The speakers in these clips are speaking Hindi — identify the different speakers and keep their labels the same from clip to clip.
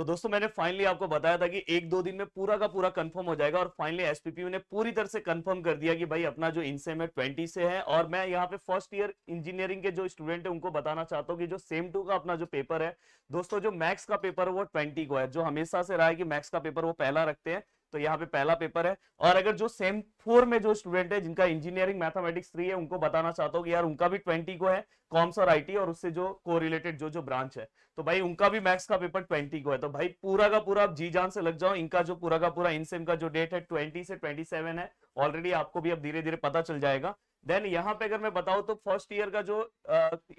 Speaker 1: तो दोस्तों मैंने फाइनली आपको बताया था कि एक दो दिन में पूरा का पूरा कंफर्म हो जाएगा और फाइनली एसपीपीयू ने पूरी तरह से कंफर्म कर दिया कि भाई अपना जो इनसेम है ट्वेंटी से है और मैं यहाँ पे फर्स्ट ईयर इंजीनियरिंग के जो स्टूडेंट है उनको बताना चाहता हूँ कि जो सेम टू का अपना जो पेपर है दोस्तों जो मैथ्स का पेपर है वो ट्वेंटी को है जो हमेशा से रहा है कि मैथ्स का पेपर वो पहला रखते हैं तो यहाँ पे पहला पेपर है और अगर जो सेम फोर में जो स्टूडेंट है जिनका इंजीनियरिंग मैथमेटिक्स थ्री है उनको बताना चाहता हूँ कि यार उनका भी ट्वेंटी को है कॉम्स और आईटी और उससे जो को जो जो ब्रांच है तो भाई उनका भी मैथ्स का पेपर ट्वेंटी को है तो भाई पूरा का पूरा आप जी जान से लग जाओ इनका जो पूरा का पूरा इनसेम का जो डेट है ट्वेंटी से ट्वेंटी है ऑलरेडी आपको भी अब धीरे धीरे पता चल जाएगा देन यहाँ पे अगर मैं बताऊँ तो फर्स्ट ईयर का जो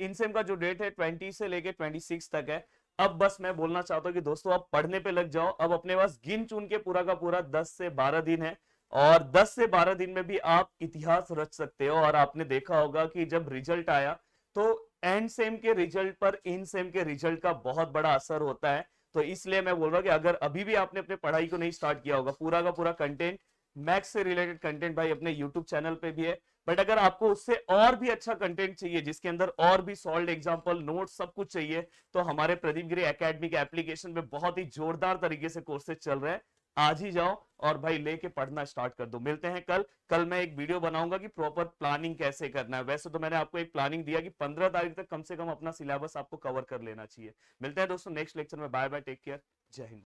Speaker 1: इनसेम का जो डेट है ट्वेंटी से लेके ट्वेंटी तक है अब बस मैं बोलना चाहता हूँ कि दोस्तों अब पढ़ने पे लग जाओ अब अपने पास गिन चुन के पूरा का पूरा 10 से 12 दिन है और 10 से 12 दिन में भी आप इतिहास रच सकते हो और आपने देखा होगा कि जब रिजल्ट आया तो एंड सेम के रिजल्ट पर इन सेम के रिजल्ट का बहुत बड़ा असर होता है तो इसलिए मैं बोल रहा हूँ कि अगर अभी भी आपने अपने पढ़ाई को नहीं स्टार्ट किया होगा पूरा का पूरा कंटेंट मैथ्स से रिलेटेड कंटेंट भाई अपने यूट्यूब चैनल पे भी है बट अगर आपको उससे और भी अच्छा कंटेंट चाहिए जिसके अंदर और भी सॉल्व एग्जाम्पल नोट सब कुछ चाहिए तो हमारे प्रदीप गिरी अकेडमी के एप्लीकेशन में बहुत ही जोरदार तरीके से कोर्सेज चल रहे हैं आज ही जाओ और भाई लेके पढ़ना स्टार्ट कर दो मिलते हैं कल कल मैं एक वीडियो बनाऊंगा कि प्रॉपर प्लानिंग कैसे करना है वैसे तो मैंने आपको एक प्लानिंग दिया कि 15 तारीख तक कम से कम अपना सिलेबस आपको कवर कर लेना चाहिए मिलते हैं दोस्तों नेक्स्ट लेक्चर में bye bye take care Jai Hind